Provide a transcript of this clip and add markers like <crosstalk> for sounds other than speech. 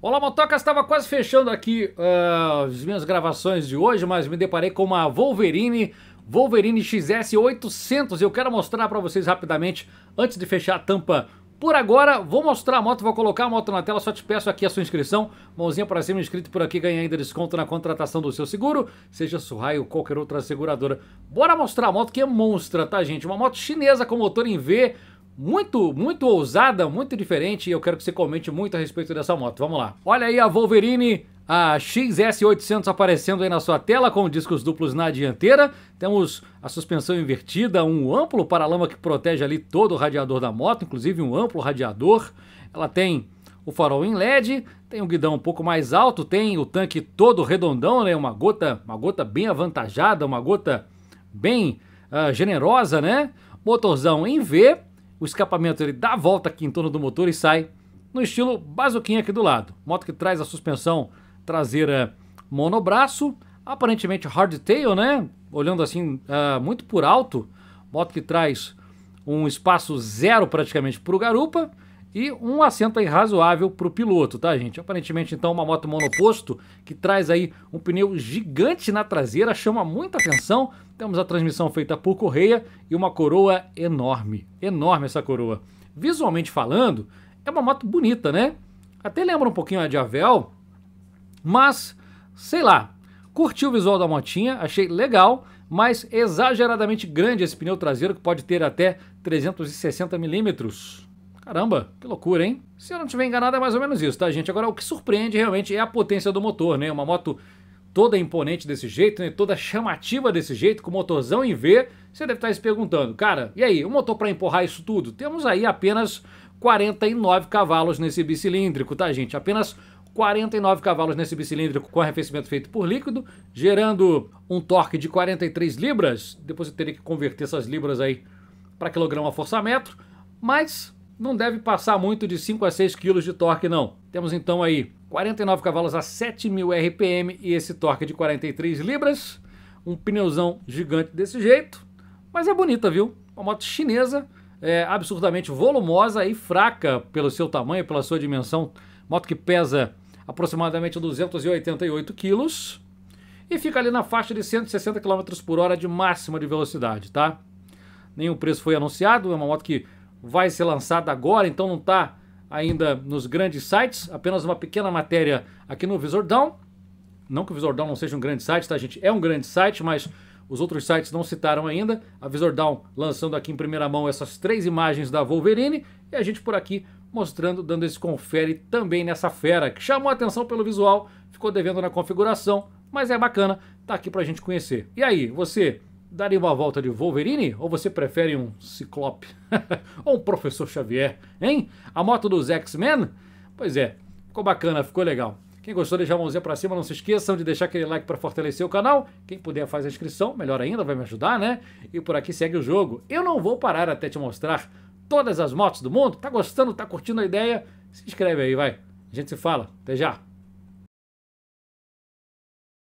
Olá, Motoca, estava quase fechando aqui uh, as minhas gravações de hoje, mas me deparei com uma Wolverine, Wolverine XS800. Eu quero mostrar para vocês rapidamente, antes de fechar a tampa por agora, vou mostrar a moto, vou colocar a moto na tela, só te peço aqui a sua inscrição. Mãozinha para cima, inscrito por aqui, ganha ainda desconto na contratação do seu seguro, seja Surraio ou qualquer outra seguradora. Bora mostrar a moto que é monstra, tá gente? Uma moto chinesa com motor em V, muito, muito ousada, muito diferente e eu quero que você comente muito a respeito dessa moto. Vamos lá. Olha aí a Wolverine, a XS800 aparecendo aí na sua tela com discos duplos na dianteira. Temos a suspensão invertida, um amplo paralama que protege ali todo o radiador da moto, inclusive um amplo radiador. Ela tem o farol em LED, tem um guidão um pouco mais alto, tem o tanque todo redondão, né? Uma gota, uma gota bem avantajada, uma gota bem uh, generosa, né? Motorzão em V, o escapamento ele dá a volta aqui em torno do motor e sai no estilo bazuquinha aqui do lado. Moto que traz a suspensão traseira monobraço, aparentemente hardtail, né? Olhando assim uh, muito por alto, moto que traz um espaço zero praticamente para o garupa e um assento aí razoável para o piloto, tá, gente? Aparentemente, então, uma moto monoposto que traz aí um pneu gigante na traseira, chama muita atenção. Temos a transmissão feita por correia e uma coroa enorme. Enorme essa coroa. Visualmente falando, é uma moto bonita, né? Até lembra um pouquinho a de mas, sei lá, curti o visual da motinha, achei legal, mas exageradamente grande esse pneu traseiro que pode ter até 360 milímetros. Caramba, que loucura, hein? Se eu não tiver enganado, é mais ou menos isso, tá, gente? Agora, o que surpreende realmente é a potência do motor, né? Uma moto toda imponente desse jeito, né? Toda chamativa desse jeito, com motorzão em V, você deve estar tá se perguntando, cara, e aí, o um motor para empurrar isso tudo? Temos aí apenas 49 cavalos nesse bicilíndrico, tá, gente? Apenas 49 cavalos nesse bicilíndrico com arrefecimento feito por líquido, gerando um torque de 43 libras. Depois eu teria que converter essas libras aí para quilograma força metro, mas não deve passar muito de 5 a 6 kg de torque não. Temos então aí 49 cavalos a 7.000 RPM e esse torque de 43 libras, um pneuzão gigante desse jeito, mas é bonita, viu? Uma moto chinesa, é, absurdamente volumosa e fraca pelo seu tamanho, pela sua dimensão. Moto que pesa aproximadamente 288 quilos e fica ali na faixa de 160 km por hora de máxima de velocidade, tá? Nenhum preço foi anunciado, é uma moto que vai ser lançada agora, então não está ainda nos grandes sites, apenas uma pequena matéria aqui no Visor Down. Não que o Visor Down não seja um grande site, tá gente? É um grande site, mas os outros sites não citaram ainda. A Visor Down lançando aqui em primeira mão essas três imagens da Wolverine e a gente por aqui mostrando, dando esse confere também nessa fera, que chamou atenção pelo visual, ficou devendo na configuração, mas é bacana, tá aqui pra gente conhecer. E aí, você daria uma volta de Wolverine ou você prefere um Ciclope? <laughs> ou um Professor Xavier, hein? A moto dos X-Men? Pois é, ficou bacana, ficou legal. Quem gostou, deixa a mãozinha pra cima. Não se esqueçam de deixar aquele like para fortalecer o canal. Quem puder faz a inscrição, melhor ainda, vai me ajudar, né? E por aqui segue o jogo. Eu não vou parar até te mostrar todas as motos do mundo. Tá gostando? Tá curtindo a ideia? Se inscreve aí, vai. A gente se fala. Até já.